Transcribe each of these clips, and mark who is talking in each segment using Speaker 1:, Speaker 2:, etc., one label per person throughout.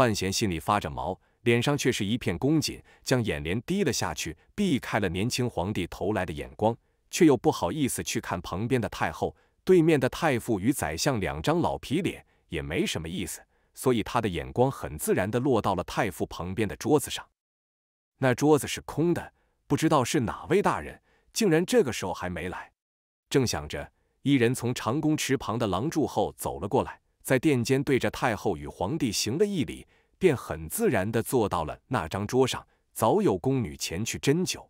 Speaker 1: 范闲心里发着毛，脸上却是一片恭谨，将眼帘低了下去，避开了年轻皇帝投来的眼光，却又不好意思去看旁边的太后。对面的太傅与宰相两张老皮脸也没什么意思，所以他的眼光很自然地落到了太傅旁边的桌子上。那桌子是空的，不知道是哪位大人竟然这个时候还没来。正想着，一人从长弓池旁的廊柱后走了过来。在殿间对着太后与皇帝行了一礼，便很自然的坐到了那张桌上。早有宫女前去斟酒。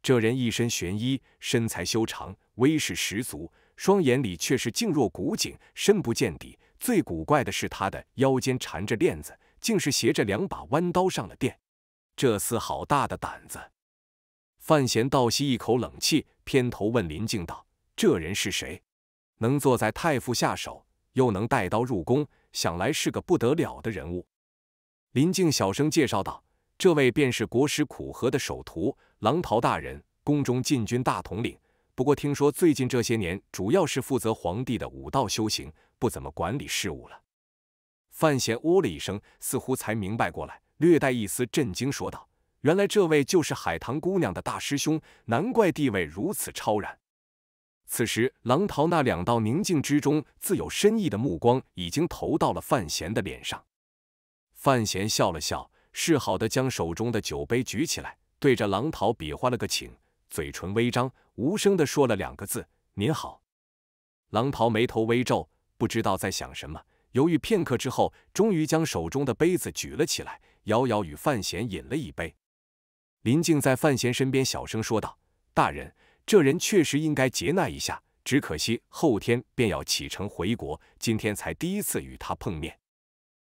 Speaker 1: 这人一身玄衣，身材修长，威势十足，双眼里却是静若古井，深不见底。最古怪的是他的腰间缠着链子，竟是携着两把弯刀上了殿。这厮好大的胆子！范闲倒吸一口冷气，偏头问林静道：“这人是谁？能坐在太傅下手？”又能带刀入宫，想来是个不得了的人物。林静小声介绍道：“这位便是国师苦荷的首徒，狼桃大人，宫中禁军大统领。不过听说最近这些年，主要是负责皇帝的武道修行，不怎么管理事务了。”范闲哦了一声，似乎才明白过来，略带一丝震惊说道：“原来这位就是海棠姑娘的大师兄，难怪地位如此超然。”此时，狼桃那两道宁静之中自有深意的目光已经投到了范闲的脸上。范闲笑了笑，示好的将手中的酒杯举起来，对着狼桃比划了个请，嘴唇微张，无声的说了两个字：“您好。”狼桃眉头微皱，不知道在想什么，犹豫片刻之后，终于将手中的杯子举了起来，遥遥与范闲饮了一杯。林静在范闲身边小声说道：“大人。”这人确实应该劫难一下，只可惜后天便要启程回国，今天才第一次与他碰面。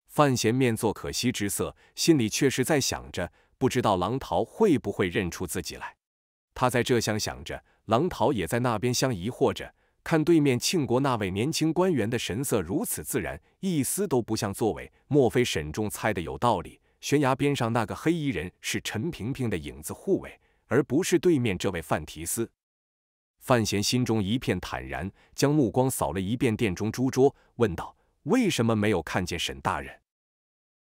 Speaker 1: 范闲面作可惜之色，心里却是在想着，不知道狼桃会不会认出自己来。他在这厢想着，狼桃也在那边厢疑惑着，看对面庆国那位年轻官员的神色如此自然，一丝都不像作伪。莫非沈重猜的有道理？悬崖边上那个黑衣人是陈萍萍的影子护卫，而不是对面这位范提斯。范闲心中一片坦然，将目光扫了一遍殿中诸桌，问道：“为什么没有看见沈大人？”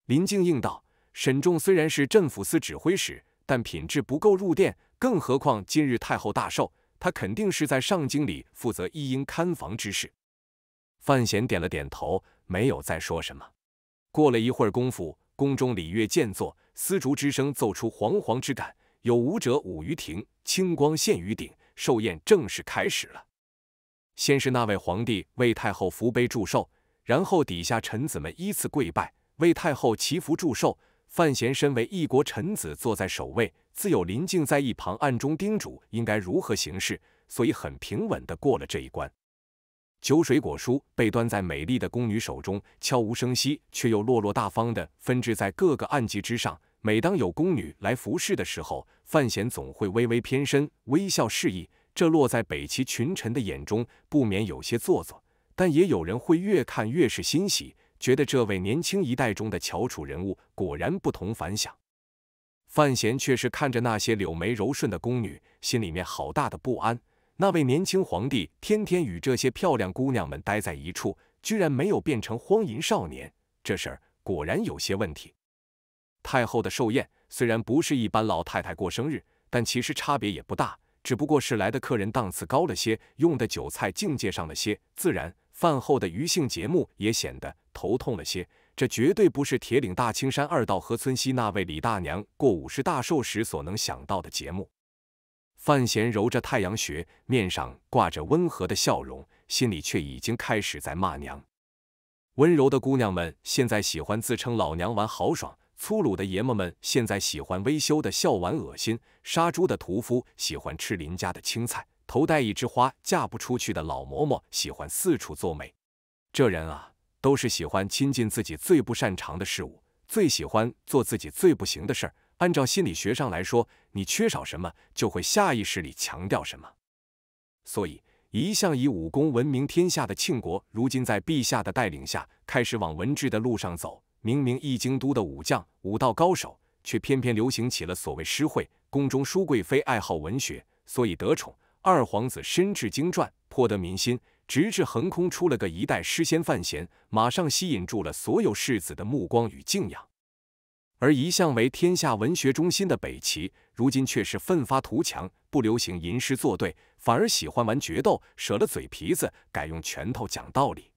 Speaker 1: 林静应道：“沈仲虽然是镇抚司指挥使，但品质不够入殿，更何况今日太后大寿，他肯定是在上京里负责一应看房之事。”范闲点了点头，没有再说什么。过了一会儿功夫，宫中礼乐渐作，丝竹之声奏出惶惶之感，有舞者舞于庭，青光现于顶。寿宴正式开始了，先是那位皇帝为太后扶碑祝寿，然后底下臣子们依次跪拜为太后祈福祝寿。范闲身为一国臣子，坐在首位，自有林静在一旁暗中叮嘱应该如何行事，所以很平稳的过了这一关。酒水果蔬被端在美丽的宫女手中，悄无声息却又落落大方的分置在各个案几之上。每当有宫女来服侍的时候，范闲总会微微偏身，微笑示意。这落在北齐群臣的眼中，不免有些做作。但也有人会越看越是欣喜，觉得这位年轻一代中的翘楚人物果然不同凡响。范闲却是看着那些柳眉柔顺的宫女，心里面好大的不安。那位年轻皇帝天天与这些漂亮姑娘们待在一处，居然没有变成荒淫少年，这事儿果然有些问题。太后的寿宴虽然不是一般老太太过生日，但其实差别也不大，只不过是来的客人档次高了些，用的酒菜境界上了些，自然饭后的余兴节目也显得头痛了些。这绝对不是铁岭大青山二道河村西那位李大娘过五十大寿时所能想到的节目。范闲揉着太阳穴，面上挂着温和的笑容，心里却已经开始在骂娘。温柔的姑娘们现在喜欢自称老娘玩豪爽。粗鲁的爷们们现在喜欢微羞的笑玩恶心，杀猪的屠夫喜欢吃邻家的青菜，头戴一枝花嫁不出去的老嬷嬷喜欢四处做媒。这人啊，都是喜欢亲近自己最不擅长的事物，最喜欢做自己最不行的事儿。按照心理学上来说，你缺少什么，就会下意识里强调什么。所以，一向以武功闻名天下的庆国，如今在陛下的带领下，开始往文治的路上走。明明一京都的武将、武道高手，却偏偏流行起了所谓诗会。宫中淑贵妃爱好文学，所以得宠；二皇子深至经传，颇得民心。直至横空出了个一代诗仙范闲，马上吸引住了所有世子的目光与敬仰。而一向为天下文学中心的北齐，如今却是奋发图强，不流行吟诗作对，反而喜欢玩决斗，舍了嘴皮子，改用拳头讲道理。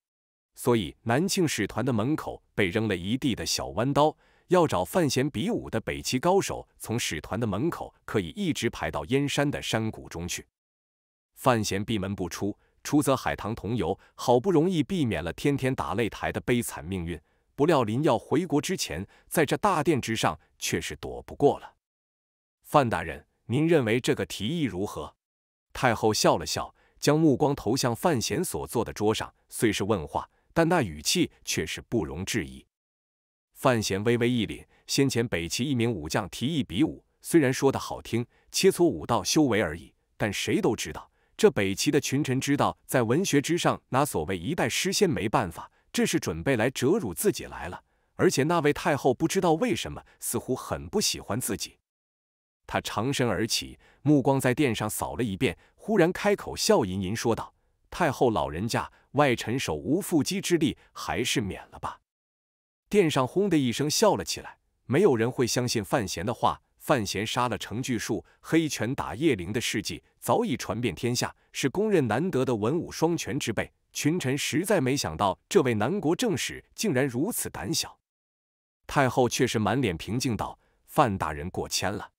Speaker 1: 所以南庆使团的门口。被扔了一地的小弯刀，要找范闲比武的北齐高手，从使团的门口可以一直排到燕山的山谷中去。范闲闭门不出，出则海棠同游，好不容易避免了天天打擂台的悲惨命运。不料临要回国之前，在这大殿之上却是躲不过了。范大人，您认为这个提议如何？太后笑了笑，将目光投向范闲所坐的桌上，虽是问话。但那语气却是不容置疑。范闲微微一凛，先前北齐一名武将提议比武，虽然说的好听，切磋武道修为而已，但谁都知道，这北齐的群臣知道在文学之上拿所谓一代诗仙没办法，这是准备来折辱自己来了。而且那位太后不知道为什么，似乎很不喜欢自己。他长身而起，目光在殿上扫了一遍，忽然开口，笑吟吟说道。太后老人家，外臣手无缚鸡之力，还是免了吧。殿上轰的一声笑了起来，没有人会相信范闲的话。范闲杀了程巨树，黑拳打叶灵的事迹早已传遍天下，是公认难得的文武双全之辈。群臣实在没想到，这位南国正史竟然如此胆小。太后却是满脸平静道：“范大人过谦了。”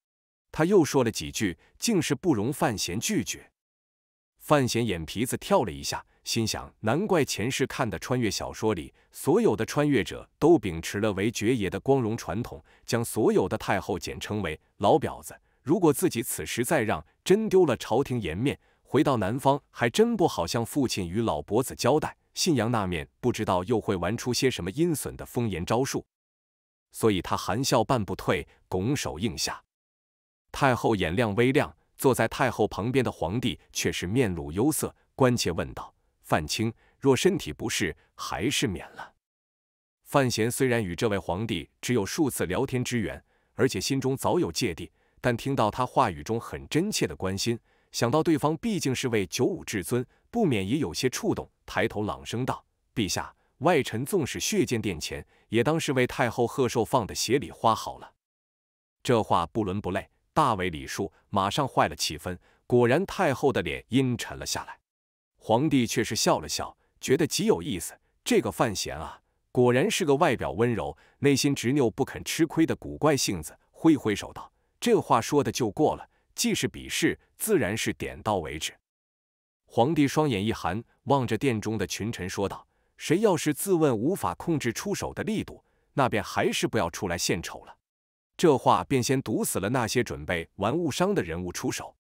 Speaker 1: 他又说了几句，竟是不容范闲拒绝。范闲眼皮子跳了一下，心想：难怪前世看的穿越小说里，所有的穿越者都秉持了为爵爷的光荣传统，将所有的太后简称为“老婊子”。如果自己此时再让真丢了朝廷颜面，回到南方还真不好向父亲与老伯子交代。信阳那面不知道又会玩出些什么阴损的风言招数。所以他含笑半步退，拱手应下。太后眼亮微亮。坐在太后旁边的皇帝却是面露忧色，关切问道：“范卿，若身体不适，还是免了。”范闲虽然与这位皇帝只有数次聊天之缘，而且心中早有芥蒂，但听到他话语中很真切的关心，想到对方毕竟是位九五至尊，不免也有些触动，抬头朗声道：“陛下，外臣纵使血溅殿前，也当是为太后贺寿放的协礼花好了。”这话不伦不类。大为礼数，马上坏了气氛。果然，太后的脸阴沉了下来。皇帝却是笑了笑，觉得极有意思。这个范闲啊，果然是个外表温柔、内心执拗、不肯吃亏的古怪性子。挥挥手道：“这话说的就过了，既是比试，自然是点到为止。”皇帝双眼一寒，望着殿中的群臣说道：“谁要是自问无法控制出手的力度，那便还是不要出来献丑了。”这话便先毒死了那些准备玩误伤的人物出手。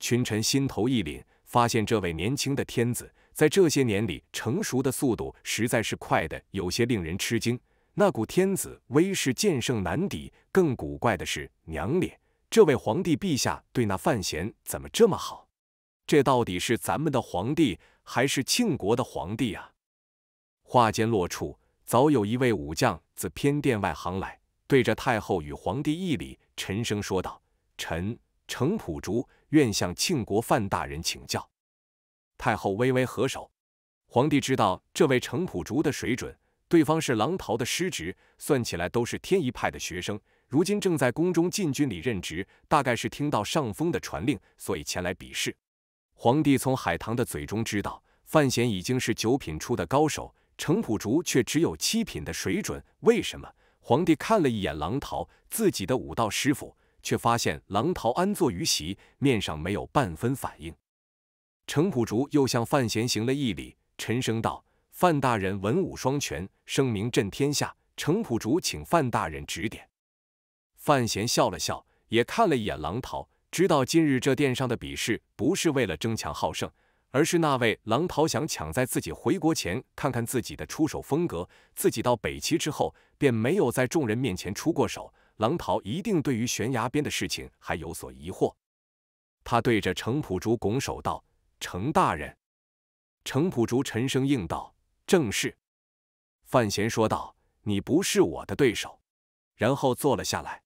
Speaker 1: 群臣心头一凛，发现这位年轻的天子在这些年里成熟的速度实在是快的有些令人吃惊。那股天子威势，剑圣难敌。更古怪的是，娘咧，这位皇帝陛下对那范闲怎么这么好？这到底是咱们的皇帝，还是庆国的皇帝啊？话间落处，早有一位武将自偏殿外行来。对着太后与皇帝一礼，沉声说道：“臣程普竹愿向庆国范大人请教。”太后微微合手，皇帝知道这位程普竹的水准，对方是狼桃的师侄，算起来都是天一派的学生，如今正在宫中禁军里任职，大概是听到上峰的传令，所以前来比试。皇帝从海棠的嘴中知道，范闲已经是九品出的高手，程普竹却只有七品的水准，为什么？皇帝看了一眼狼桃，自己的武道师傅，却发现狼桃安坐于席，面上没有半分反应。程普竹又向范闲行了一礼，沉声道：“范大人文武双全，声名震天下。程普竹请范大人指点。”范闲笑了笑，也看了一眼狼桃，知道今日这殿上的比试不是为了争强好胜。而是那位狼桃想抢在自己回国前看看自己的出手风格。自己到北齐之后便没有在众人面前出过手，狼桃一定对于悬崖边的事情还有所疑惑。他对着程普竹拱手道：“程大人。”程普竹沉声应道：“正是。”范闲说道：“你不是我的对手。”然后坐了下来。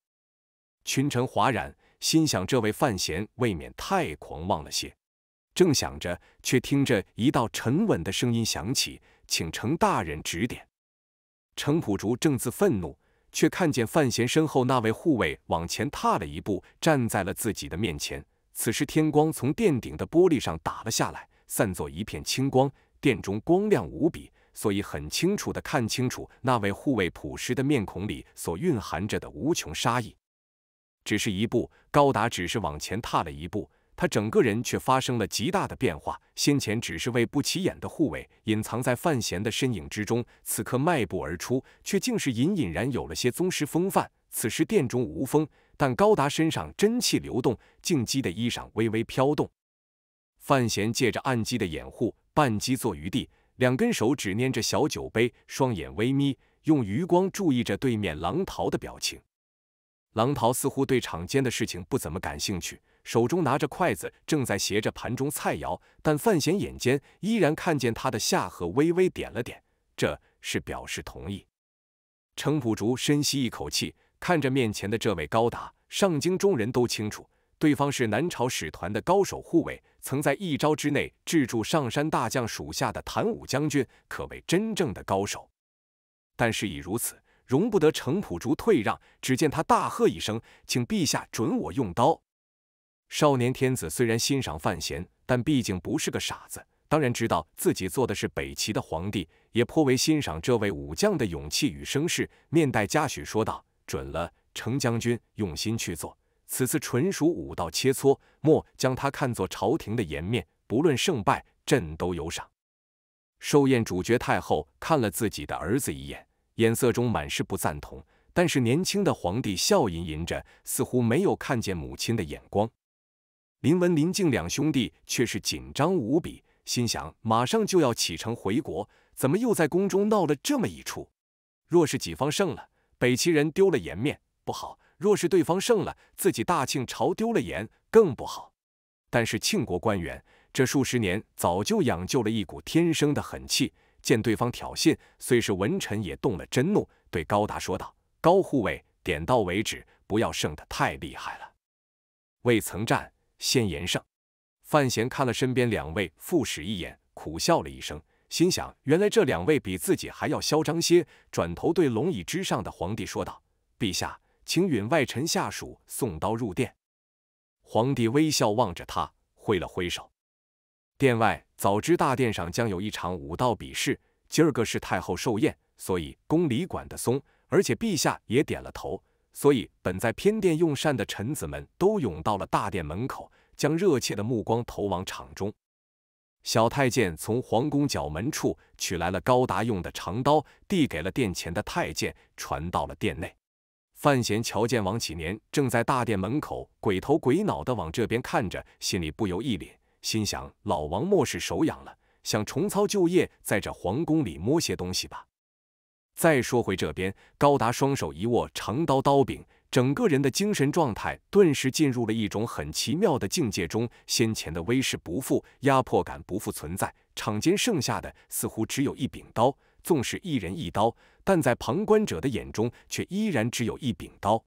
Speaker 1: 群臣哗然，心想：这位范闲未免太狂妄了些。正想着，却听着一道沉稳的声音响起：“请程大人指点。”程普竹正自愤怒，却看见范闲身后那位护卫往前踏了一步，站在了自己的面前。此时天光从殿顶的玻璃上打了下来，散作一片青光，殿中光亮无比，所以很清楚的看清楚那位护卫朴实的面孔里所蕴含着的无穷杀意。只是一步，高达只是往前踏了一步。他整个人却发生了极大的变化，先前只是位不起眼的护卫，隐藏在范闲的身影之中，此刻迈步而出，却竟是隐隐然有了些宗师风范。此时殿中无风，但高达身上真气流动，静姬的衣裳微微飘动。范闲借着暗机的掩护，半机坐于地，两根手指捏着小酒杯，双眼微眯，用余光注意着对面狼桃的表情。狼桃似乎对场间的事情不怎么感兴趣。手中拿着筷子，正在斜着盘中菜肴，但范闲眼尖，依然看见他的下颌微微点了点，这是表示同意。程普竹深吸一口气，看着面前的这位高达上京，中人都清楚，对方是南朝使团的高手护卫，曾在一招之内制住上山大将属下的谭武将军，可谓真正的高手。但事已如此，容不得程普竹退让。只见他大喝一声：“请陛下准我用刀！”少年天子虽然欣赏范闲，但毕竟不是个傻子，当然知道自己做的是北齐的皇帝，也颇为欣赏这位武将的勇气与声势，面带嘉许说道：“准了，程将军，用心去做。此次纯属武道切磋，莫将他看作朝廷的颜面。不论胜败，朕都有赏。”寿宴主角太后看了自己的儿子一眼，眼色中满是不赞同，但是年轻的皇帝笑吟吟着，似乎没有看见母亲的眼光。林文、林静两兄弟却是紧张无比，心想马上就要启程回国，怎么又在宫中闹了这么一出？若是己方胜了，北齐人丢了颜面，不好；若是对方胜了，自己大庆朝丢了颜，更不好。但是庆国官员这数十年早就养就了一股天生的狠气，见对方挑衅，虽是文臣也动了真怒，对高达说道：“高护卫，点到为止，不要胜得太厉害了。”未曾战。先言胜，范闲看了身边两位副使一眼，苦笑了一声，心想原来这两位比自己还要嚣张些。转头对龙椅之上的皇帝说道：“陛下，请允外臣下属送刀入殿。”皇帝微笑望着他，挥了挥手。殿外早知大殿上将有一场武道比试，今儿个是太后寿宴，所以宫里管得松，而且陛下也点了头。所以，本在偏殿用膳的臣子们都涌到了大殿门口，将热切的目光投往场中。小太监从皇宫角门处取来了高达用的长刀，递给了殿前的太监，传到了殿内。范闲瞧见王启年正在大殿门口鬼头鬼脑地往这边看着，心里不由一凛，心想：老王莫是手痒了，想重操旧业，在这皇宫里摸些东西吧？再说回这边，高达双手一握长刀刀柄，整个人的精神状态顿时进入了一种很奇妙的境界中，先前的威势不复，压迫感不复存在，场间剩下的似乎只有一柄刀，纵使一人一刀，但在旁观者的眼中却依然只有一柄刀。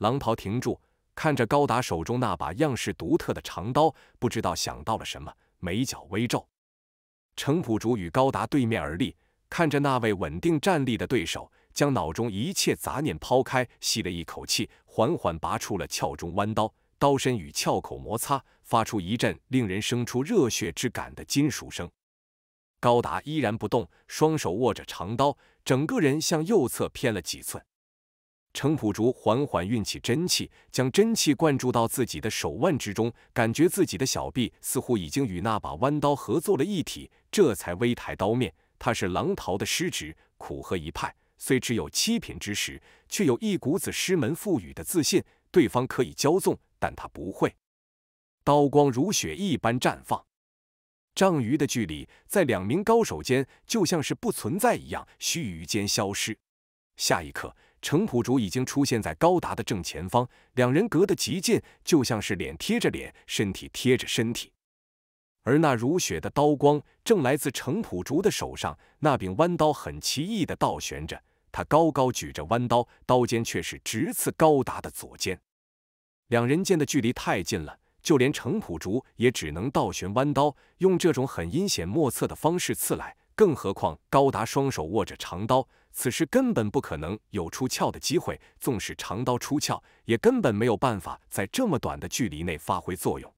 Speaker 1: 狼袍停住，看着高达手中那把样式独特的长刀，不知道想到了什么，眉角微皱。程普竹与高达对面而立。看着那位稳定站立的对手，将脑中一切杂念抛开，吸了一口气，缓缓拔出了鞘中弯刀，刀身与鞘口摩擦，发出一阵令人生出热血之感的金属声。高达依然不动，双手握着长刀，整个人向右侧偏了几寸。程普竹缓缓运起真气，将真气灌注到自己的手腕之中，感觉自己的小臂似乎已经与那把弯刀合作了一体，这才微抬刀面。他是狼桃的师侄，苦荷一派，虽只有七品之时，却有一股子师门赋予的自信。对方可以骄纵，但他不会。刀光如雪一般绽放，丈余的距离在两名高手间就像是不存在一样，须臾间消失。下一刻，程普竹已经出现在高达的正前方，两人隔得极近，就像是脸贴着脸，身体贴着身体。而那如雪的刀光正来自程普竹的手上，那柄弯刀很奇异的倒悬着，他高高举着弯刀，刀尖却是直刺高达的左肩。两人间的距离太近了，就连程普竹也只能倒悬弯刀，用这种很阴险莫测的方式刺来。更何况高达双手握着长刀，此时根本不可能有出鞘的机会。纵使长刀出鞘，也根本没有办法在这么短的距离内发挥作用。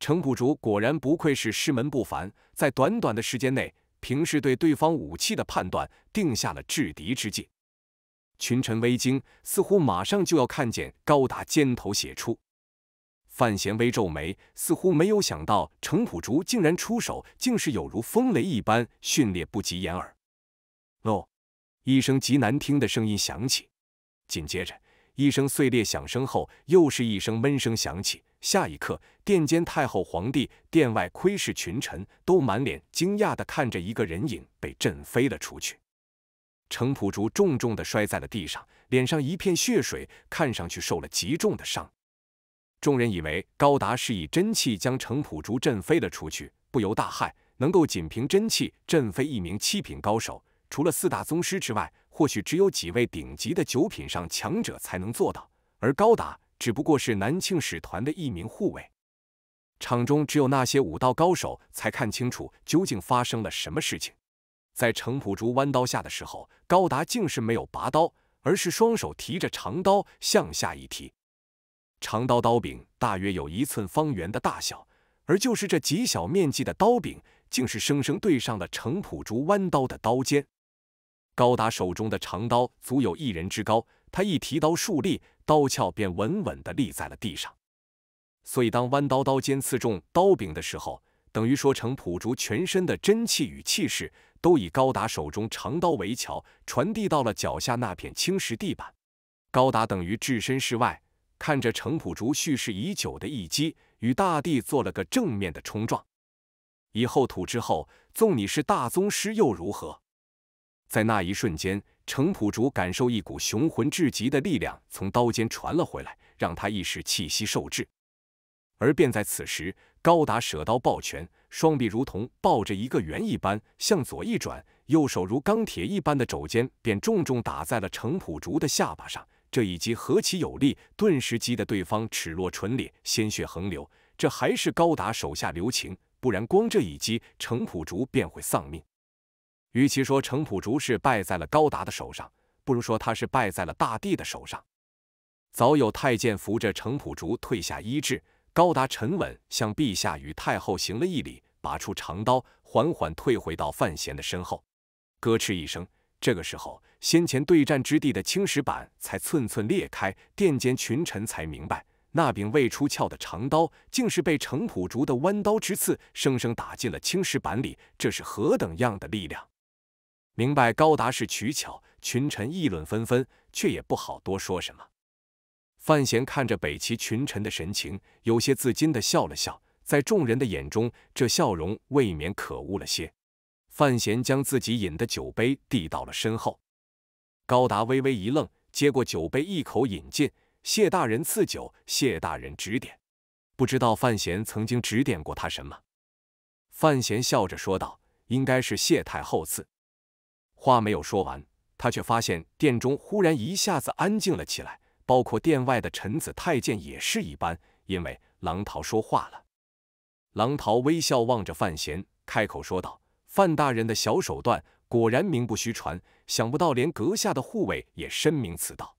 Speaker 1: 程普竹果然不愧是师门不凡，在短短的时间内，凭氏对对方武器的判断，定下了制敌之计。群臣微惊，似乎马上就要看见高达肩头写出。范闲微皱眉，似乎没有想到程普竹竟然出手，竟是有如风雷一般，迅烈不及掩耳。喏，一声极难听的声音响起，紧接着一声碎裂响声后，又是一声闷声响起。下一刻，殿间太后、皇帝，殿外窥视群臣，都满脸惊讶地看着一个人影被震飞了出去。程普竹重重地摔在了地上，脸上一片血水，看上去受了极重的伤。众人以为高达是以真气将程普竹震飞了出去，不由大骇。能够仅凭真气震飞一名七品高手，除了四大宗师之外，或许只有几位顶级的九品上强者才能做到。而高达。只不过是南庆使团的一名护卫，场中只有那些武道高手才看清楚究竟发生了什么事情。在程普竹弯刀下的时候，高达竟是没有拔刀，而是双手提着长刀向下一提。长刀刀柄大约有一寸方圆的大小，而就是这极小面积的刀柄，竟是生生对上了程普竹弯刀的刀尖。高达手中的长刀足有一人之高。他一提刀竖立，刀鞘便稳稳地立在了地上。所以，当弯刀刀尖刺中刀柄的时候，等于说程普竹全身的真气与气势都以高达手中长刀为桥，传递到了脚下那片青石地板。高达等于置身事外，看着程普竹蓄势已久的一击与大地做了个正面的冲撞。以后土之后，纵你是大宗师又如何？在那一瞬间。程普竹感受一股雄浑至极的力量从刀尖传了回来，让他一时气息受制。而便在此时，高达舍刀抱拳，双臂如同抱着一个圆一般向左一转，右手如钢铁一般的肘尖便重重打在了程普竹的下巴上。这一击何其有力，顿时击得对方齿落唇裂，鲜血横流。这还是高达手下留情，不然光这一击，程普竹便会丧命。与其说程普竹是败在了高达的手上，不如说他是败在了大帝的手上。早有太监扶着程普竹退下医治，高达沉稳向陛下与太后行了一礼，拔出长刀，缓缓退回到范闲的身后。咯吱一声，这个时候，先前对战之地的青石板才寸寸裂开，殿间群臣才明白，那柄未出鞘的长刀竟是被程普竹的弯刀之刺生生打进了青石板里，这是何等样的力量！明白高达是取巧，群臣议论纷纷，却也不好多说什么。范闲看着北齐群臣的神情，有些自矜的笑了笑，在众人的眼中，这笑容未免可恶了些。范闲将自己饮的酒杯递到了身后，高达微微一愣，接过酒杯一口饮尽。谢大人赐酒，谢大人指点，不知道范闲曾经指点过他什么。范闲笑着说道：“应该是谢太后赐。”话没有说完，他却发现殿中忽然一下子安静了起来，包括殿外的臣子、太监也是一般，因为郎桃说话了。郎桃微笑望着范闲，开口说道：“范大人的小手段果然名不虚传，想不到连阁下的护卫也深明此道。”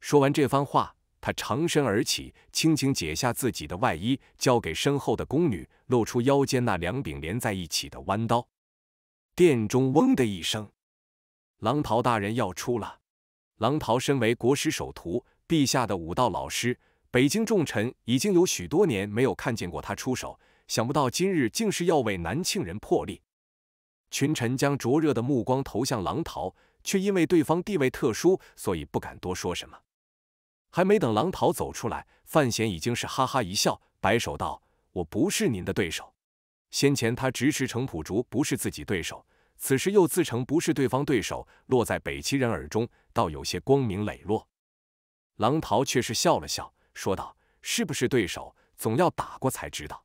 Speaker 1: 说完这番话，他长身而起，轻轻解下自己的外衣，交给身后的宫女，露出腰间那两柄连在一起的弯刀。殿中嗡的一声。狼桃大人要出了。狼桃身为国师首徒，陛下的武道老师，北京重臣，已经有许多年没有看见过他出手，想不到今日竟是要为南庆人破例。群臣将灼热的目光投向狼桃，却因为对方地位特殊，所以不敢多说什么。还没等狼桃走出来，范闲已经是哈哈一笑，摆手道：“我不是您的对手。先前他直斥程普竹不是自己对手。”此时又自称不是对方对手，落在北齐人耳中，倒有些光明磊落。狼桃却是笑了笑，说道：“是不是对手，总要打过才知道。”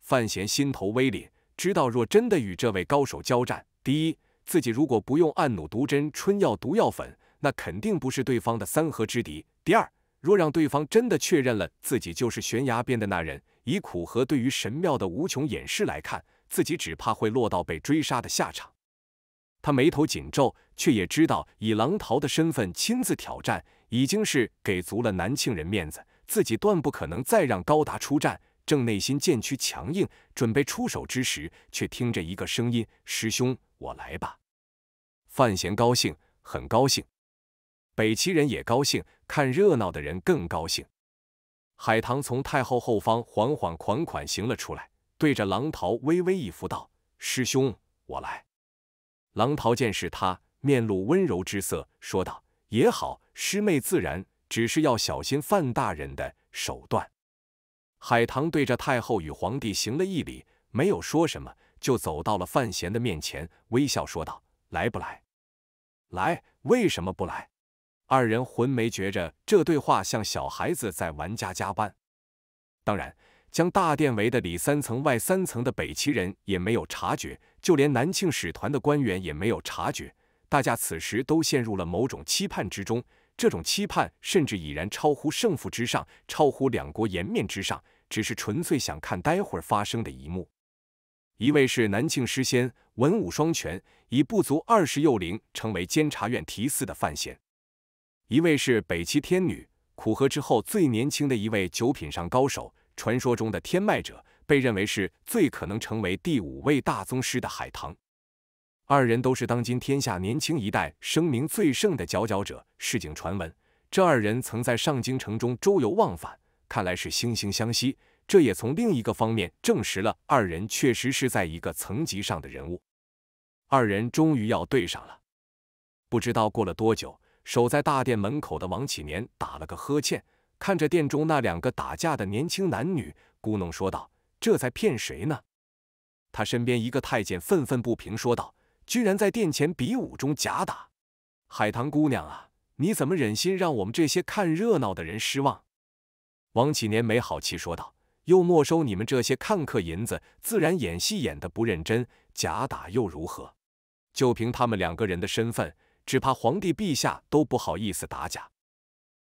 Speaker 1: 范闲心头微凛，知道若真的与这位高手交战，第一，自己如果不用暗弩、毒针、春药、毒药粉，那肯定不是对方的三合之敌；第二，若让对方真的确认了自己就是悬崖边的那人，以苦荷对于神庙的无穷掩饰来看。自己只怕会落到被追杀的下场，他眉头紧皱，却也知道以狼桃的身份亲自挑战，已经是给足了南庆人面子，自己断不可能再让高达出战。正内心渐趋强硬，准备出手之时，却听着一个声音：“师兄，我来吧。”范闲高兴，很高兴，北齐人也高兴，看热闹的人更高兴。海棠从太后后方缓缓款款行了出来。对着狼桃微微一福，道：“师兄，我来。”狼桃见是他，面露温柔之色，说道：“也好，师妹自然，只是要小心范大人的手段。”海棠对着太后与皇帝行了一礼，没有说什么，就走到了范闲的面前，微笑说道：“来不来？来？为什么不来？”二人魂没觉着这对话像小孩子在玩家加班，当然。将大殿围的里三层外三层的北齐人也没有察觉，就连南庆使团的官员也没有察觉。大家此时都陷入了某种期盼之中，这种期盼甚至已然超乎胜负之上，超乎两国颜面之上，只是纯粹想看待会儿发生的一幕。一位是南庆诗仙，文武双全，以不足二十幼龄成为监察院提司的范闲；一位是北齐天女，苦荷之后最年轻的一位九品上高手。传说中的天脉者被认为是最可能成为第五位大宗师的海棠。二人都是当今天下年轻一代声名最盛的佼佼者。市井传闻，这二人曾在上京城中周游忘返，看来是惺惺相惜。这也从另一个方面证实了二人确实是在一个层级上的人物。二人终于要对上了。不知道过了多久，守在大殿门口的王启年打了个呵欠。看着殿中那两个打架的年轻男女，咕哝说道：“这才骗谁呢？”他身边一个太监愤愤不平说道：“居然在殿前比武中假打，海棠姑娘啊，你怎么忍心让我们这些看热闹的人失望？”王启年没好气说道：“又没收你们这些看客银子，自然演戏演的不认真，假打又如何？就凭他们两个人的身份，只怕皇帝陛下都不好意思打假。”